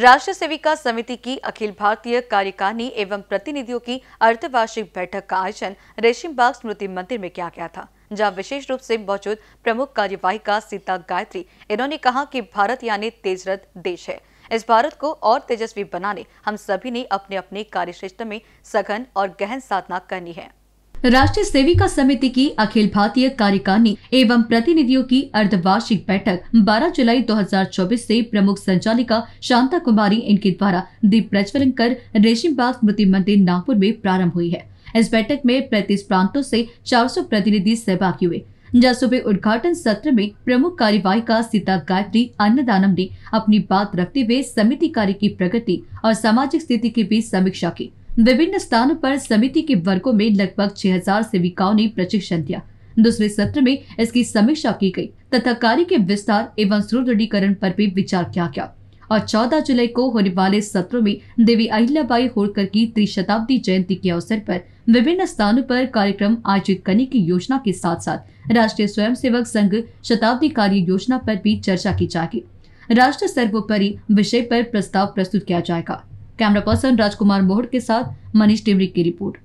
राष्ट्रीय सेविका समिति की अखिल भारतीय कार्यकारिणी एवं प्रतिनिधियों की अर्धवार्षिक बैठक का आयोजन बाग स्मृति मंदिर में किया गया था जहां विशेष रूप से मौजूद प्रमुख कार्यवाहिका सीता गायत्री इन्होंने कहा कि भारत यानी तेजरथ देश है इस भारत को और तेजस्वी बनाने हम सभी ने अपने अपने कार्य में सघन और गहन साधना करनी है राष्ट्रीय सेविका समिति की अखिल भारतीय कार्यकारिणी एवं प्रतिनिधियों की अर्धवार्षिक बैठक 12 जुलाई 2024 से प्रमुख संचालिका शांता कुमारी इनके द्वारा दीप प्रज्वलन कर बाग स्मृति मंदिर नागपुर में प्रारंभ हुई है इस बैठक में पैंतीस प्रांतों से 400 प्रतिनिधि सहभागी हुए जहाँ सुबह उद्घाटन सत्र में प्रमुख कार्यवाहिका सीता गायत्री अन्नदानम ने अपनी बात रखते हुए समिति कार्य की प्रगति और सामाजिक स्थिति की भी समीक्षा की विभिन्न स्थानों पर समिति के वर्गो में लगभग छह हजार सेविकाओं ने प्रशिक्षण दिया दूसरे सत्र में इसकी समीक्षा की गई तथा कार्य के विस्तार एवं सुदृढ़ीकरण पर भी विचार किया गया और 14 जुलाई को होने वाले सत्रों में देवी अहिल्याबाई होलकर की त्रिशताब्दी जयंती के अवसर पर विभिन्न स्थानों पर कार्यक्रम आयोजित करने की योजना के साथ साथ राष्ट्रीय स्वयंसेवक संघ शताब्दी कार्य योजना पर भी चर्चा की जाएगी राष्ट्र सर्वोपरि विषय पर प्रस्ताव प्रस्तुत किया जाएगा कैमरा पर्सन राजकुमार मोहड़ के साथ मनीष टिमरी की रिपोर्ट